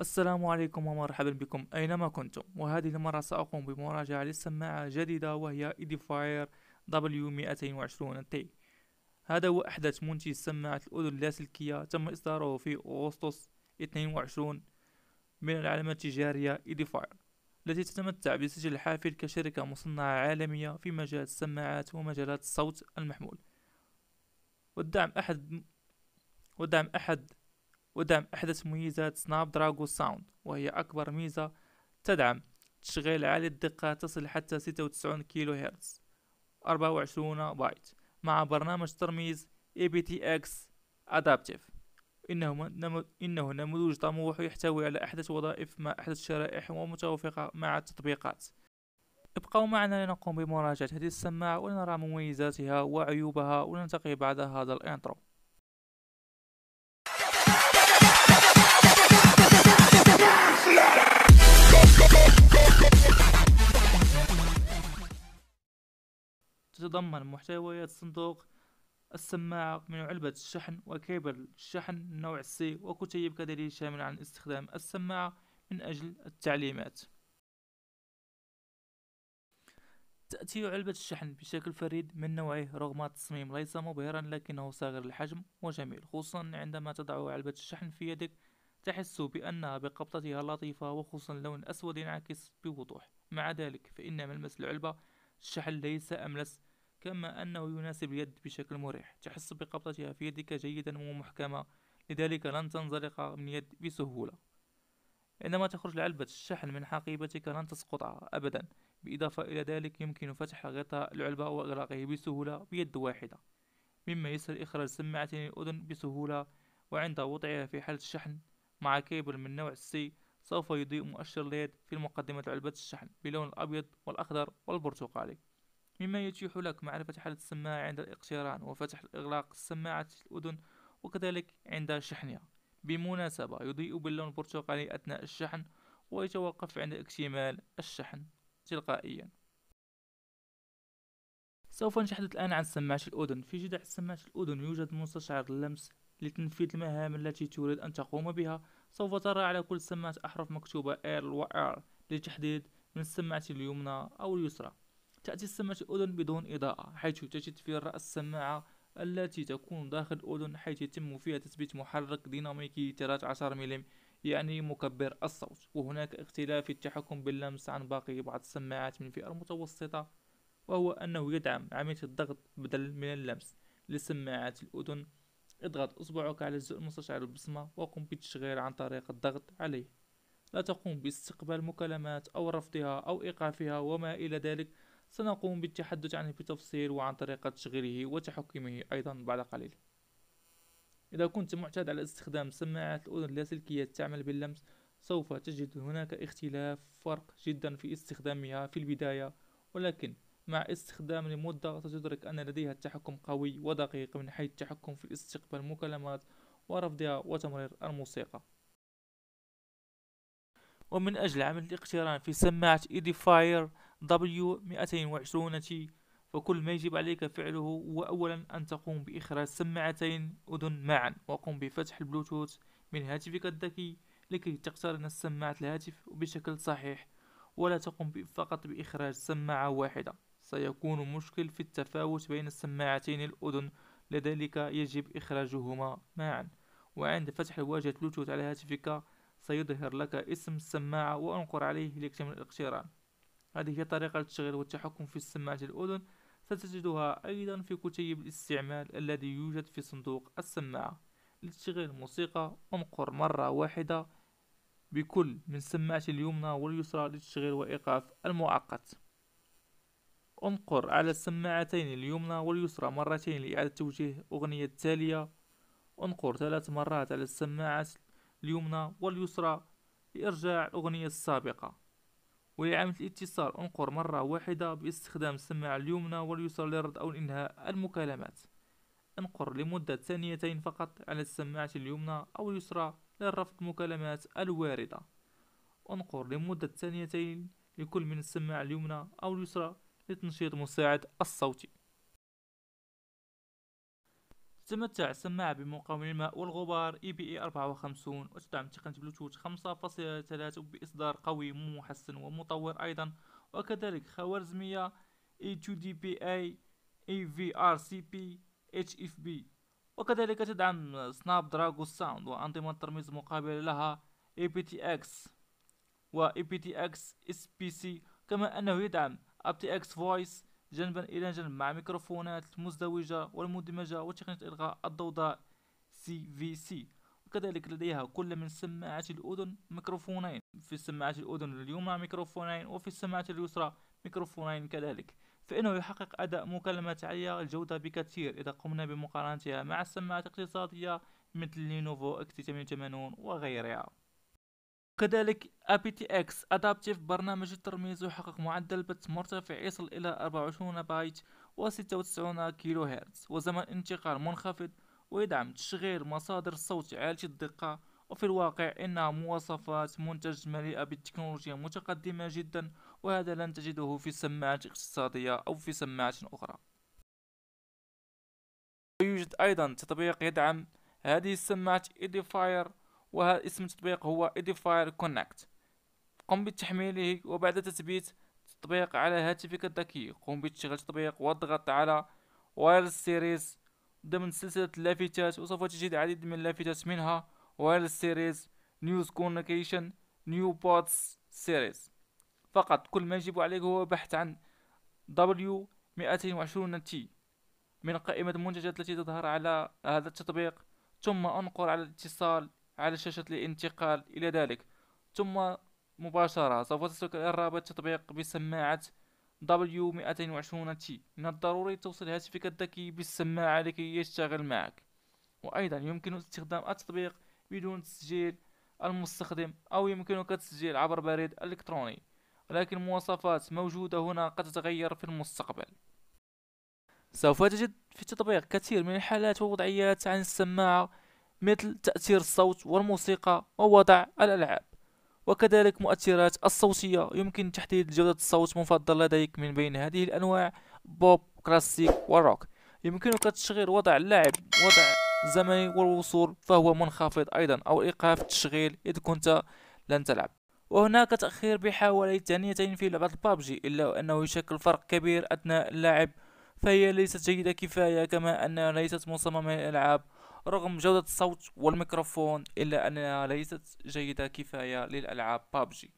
السلام عليكم ومرحبا بكم أينما كنتم وهذه المرة سأقوم بمراجعة للسماعة الجديدة وهي إيديفاير W220T هذا هو أحدث منتج سماعة الأذن اللاسلكية تم إصداره في أغسطس 22 من العلامة التجارية إيديفاير التي تتمتع بسجل حافل كشركة مصنعة عالمية في مجال السماعات ومجالات الصوت المحمول والدعم أحد ودعم أحد ودعم أحدث ميزات سناب دراجو ساوند وهي أكبر ميزة تدعم تشغيل عالي الدقة تصل حتى 96 كيلو هرتز 24 بايت مع برنامج ترميز APTX Adaptive إنه, إنه نموذج طموح يحتوي على أحدث وظائف مع أحدث الشرائح ومتوافقة مع التطبيقات ابقوا معنا لنقوم بمراجعة هذه السماعة ولنرى مميزاتها وعيوبها ونلتقي بعد هذا الانترو تتضمن محتويات صندوق السماعة من علبة الشحن وكابل الشحن نوع سي وكتيب كدليل شامل عن استخدام السماعة من أجل التعليمات تأتي علبة الشحن بشكل فريد من نوعه رغم التصميم ليس مبهرا لكنه صغير الحجم وجميل خصوصا عندما تضع علبة الشحن في يدك تحس بأنها بقبضتها لطيفة وخصوصا اللون الأسود ينعكس بوضوح مع ذلك فإن ملمس العلبة الشحن ليس أملس كما أنه يناسب اليد بشكل مريح تحس بقبضتها في يدك جيدا ومحكمة لذلك لن تنزلق من يد بسهولة عندما تخرج علبة الشحن من حقيبتك لن تسقطها أبدا بالإضافة إلى ذلك يمكن فتح غطاء العلبة وإغلاقه بسهولة بيد واحدة مما يسهل إخراج سماعة الأذن بسهولة وعند وضعها في حالة الشحن مع كيبل من نوع سي سوف يضيء مؤشر اليد في مقدمة علبة الشحن بلون الأبيض والأخضر والبرتقالي مما يتيح لك معرفة حالة السماعة عند الاقتران وفتح إغلاق سماعة الأذن وكذلك عند شحنها بمناسبة يضيء باللون البرتقالي أثناء الشحن ويتوقف عند اكتمال الشحن تلقائيا سوف نتحدث الآن عن سماعة الأذن في جذع سماعة الأذن يوجد مستشعر اللمس لتنفيذ المهام التي تريد أن تقوم بها سوف ترى على كل سماعة أحرف مكتوبة L و R لتحديد من السماعة اليمنى أو اليسرى تأتي السماعة الأذن بدون إضاءة حيث تجد في رأس السماعة التي تكون داخل الأذن حيث يتم فيها تثبيت محرك ديناميكي 13 ملم يعني مكبر الصوت وهناك اختلاف في التحكم باللمس عن باقي بعض السماعات من فئة المتوسطة وهو أنه يدعم عملية الضغط بدل من اللمس لسماعات الأذن اضغط إصبعك على الجزء المستشعر البصمة وقم بالتشغيل عن طريق الضغط عليه لا تقوم باستقبال مكالمات أو رفضها أو إيقافها وما إلى ذلك سنقوم بالتحدث عنه بتفصيل وعن طريقة تشغيله وتحكمه أيضا بعد قليل إذا كنت معتاد على استخدام سماعات الأذن اللاسلكية تعمل باللمس سوف تجد هناك اختلاف فرق جدا في استخدامها في البداية ولكن مع استخدام لمدة ستدرك أن لديها تحكم قوي ودقيق من حيث التحكم في استقبال المكالمات ورفضها وتمرير الموسيقى ومن أجل عمل الاقتران في سماعة فاير W 220 T فكل ما يجب عليك فعله هو أولا أن تقوم بإخراج سماعتين أذن معا وقم بفتح البلوتوث من هاتفك الذكي لكي تقترن السماعة الهاتف بشكل صحيح ولا تقم فقط بإخراج سماعة واحدة سيكون مشكل في التفاوت بين السماعتين الأذن لذلك يجب إخراجهما معا وعند فتح واجهة بلوتوث على هاتفك سيظهر لك اسم السماعة وانقر عليه ليكتمل الاقتران هذه هي طريقة التشغيل والتحكم في السماعة الأذن ستجدها أيضا في كتيب الاستعمال الذي يوجد في صندوق السماعة لتشغيل الموسيقى انقر مرة واحدة بكل من سماعة اليمنى واليسرى لتشغيل وإيقاف المؤقت انقر على السماعتين اليمنى واليسرى مرتين لإعادة توجيه أغنية التالية انقر ثلاث مرات على السماعة اليمنى واليسرى لإرجاع الأغنية السابقة ولإعادة الاتصال انقر مرة واحدة باستخدام السماعة اليمنى واليسرى لرد أو إنهاء المكالمات انقر لمدة ثانيتين فقط على السماعة اليمنى أو اليسرى لرفض المكالمات الواردة انقر لمدة ثانيتين لكل من السماعة اليمنى أو اليسرى لتنشيط مساعد الصوتي تتمتع السماعة بمقاومة الماء والغبار اي بي اي 54 وتدعم تقنية بلوتوث 5.3 بإصدار قوي محسن ومطور أيضا وكذلك خوارزمية اي 2 دي بي اي اي في ار سي بي اتش اف بي وكذلك تدعم سناب دراجو ساوند وأنظمة ترميز مقابلة لها اي بي تي اكس و اي بي تي اكس اس بي سي كما أنه يدعم اب تي اكس فويس جنبا إلى جنب مع ميكروفونات مزدوجة والمدمجة وتقنية إلغاء الضوضاء سي في سي وكذلك لديها كل من سماعات الأذن ميكروفونين في سماعة الأذن اليمنى ميكروفونين وفي السماعة اليسرى ميكروفونين كذلك فإنه يحقق أداء مكالمات عالية الجودة بكثير إذا قمنا بمقارنتها مع السماعات الاقتصادية مثل لينوفو اكس 88 وغيرها كذلك apt-x Adaptive برنامج الترميز يحقق معدل بت مرتفع يصل إلى 24 بايت و 96 كيلو هرتز وزمن انتقال منخفض ويدعم تشغيل مصادر صوت عالية الدقة وفي الواقع إنها مواصفات منتج مليئة بالتكنولوجيا متقدمة جدا وهذا لن تجده في سماعات اقتصادية أو في سماعات أخرى ويوجد أيضا تطبيق يدعم هذه السماعات إيديفاير وهذا اسم التطبيق هو Edifier Connect قم بتحميله وبعد تثبيت التطبيق على هاتفك الذكي قم بتشغيل التطبيق واضغط على وايرلس سيريز ضمن سلسلة اللافتات وسوف تجد العديد من اللافتات منها وايرلس سيريز نيوز كونكيشن نيو بودز سيريز فقط كل ما يجب عليك هو بحث عن W 220 T من قائمة المنتجات التي تظهر على هذا التطبيق ثم انقر على الاتصال على شاشة الانتقال إلى ذلك ثم مباشرة سوف تسلك الرابط تطبيق بسماعة W220T من الضروري توصل هاتفك الذكي بالسماعة لكي يشتغل معك وأيضا يمكن استخدام التطبيق بدون تسجيل المستخدم أو يمكنك التسجيل عبر بريد إلكتروني ولكن المواصفات موجودة هنا قد تتغير في المستقبل سوف تجد في التطبيق كثير من الحالات ووضعيات عن السماعة مثل تأثير الصوت والموسيقى ووضع الألعاب وكذلك مؤثرات الصوتية يمكن تحديد جودة الصوت مفضل لديك من بين هذه الأنواع بوب كلاسيك وروك يمكنك تشغيل وضع اللاعب وضع زمني والوصول فهو منخفض أيضا أو إيقاف التشغيل إذ كنت لن تلعب وهناك تأخير بحوالي ثانيتين في لعبة بابجي إلا أنه يشكل فرق كبير أثناء اللعب فهي ليست جيدة كفاية كما أنها ليست مصممة للألعاب رغم جودة الصوت والميكروفون إلا أنها ليست جيدة كفاية للألعاب بابجي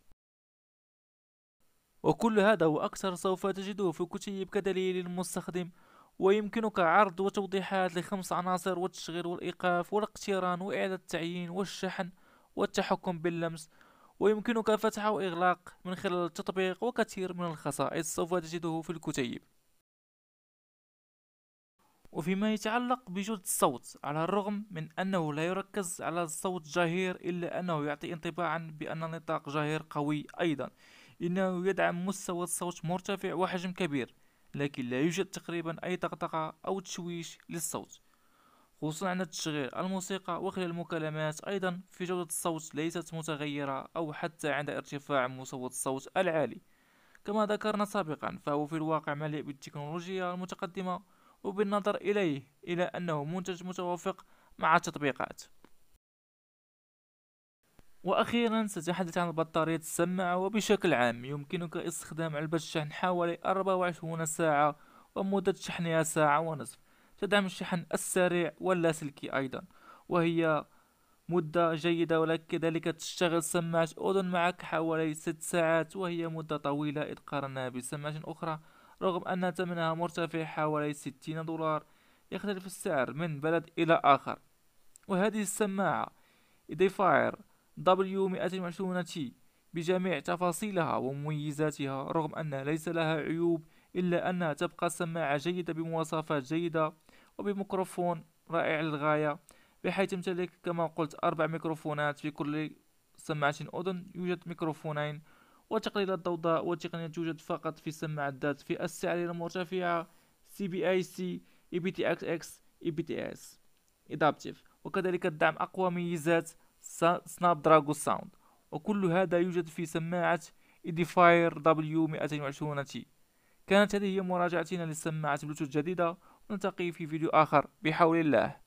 وكل هذا وأكثر سوف تجده في كتيب كدليل المستخدم ويمكنك عرض وتوضيحات لخمس عناصر والتشغيل والإيقاف والاقتران وإعادة التعيين والشحن والتحكم باللمس ويمكنك فتح وإغلاق من خلال التطبيق وكثير من الخصائص سوف تجده في الكتيب وفيما يتعلق بجودة الصوت على الرغم من أنه لا يركز على الصوت جاهير إلا أنه يعطي انطباعا بأن نطاق جهير قوي أيضا إنه يدعم مستوى الصوت مرتفع وحجم كبير لكن لا يوجد تقريبا أي طقطقة أو تشويش للصوت خصوصا عند تشغيل الموسيقى وخلال المكالمات أيضا في جودة الصوت ليست متغيرة أو حتى عند ارتفاع مستوى الصوت العالي كما ذكرنا سابقا فهو في الواقع مليء بالتكنولوجيا المتقدمة وبالنظر إليه إلى أنه منتج متوافق مع التطبيقات وأخيرا سأتحدث عن بطارية السماعة وبشكل عام يمكنك استخدام علبة الشحن حوالي 24 ساعة ومدة شحنها ساعة ونصف تدعم الشحن السريع واللاسلكي أيضا وهي مدة جيدة ولكن كذلك تشتغل سماعة أذن معك حوالي ست ساعات وهي مدة طويلة إذ قارناها بسماعة أخرى رغم أن ثمنها مرتفع حوالي 60 دولار يختلف السعر من بلد إلى آخر وهذه السماعه ديفاير إيديفاير تي بجميع تفاصيلها ومميزاتها رغم أن ليس لها عيوب إلا أنها تبقى سماعة جيدة بمواصفات جيدة وبميكروفون رائع للغاية بحيث تمتلك كما قلت أربع ميكروفونات في كل سماعة أذن يوجد ميكروفونين وتقليل الضوضاء وتقنية توجد فقط في سماعات ذات السعر المرتفعة CBIC EBTXX EBTS Adaptive وكذلك الدعم أقوى ميزات سناب دراجو ساوند وكل هذا يوجد في سماعة إديفاير W 220 تي كانت هذه هي مراجعتنا للسماعة بلوتوث جديدة ونلتقي في فيديو آخر بحول الله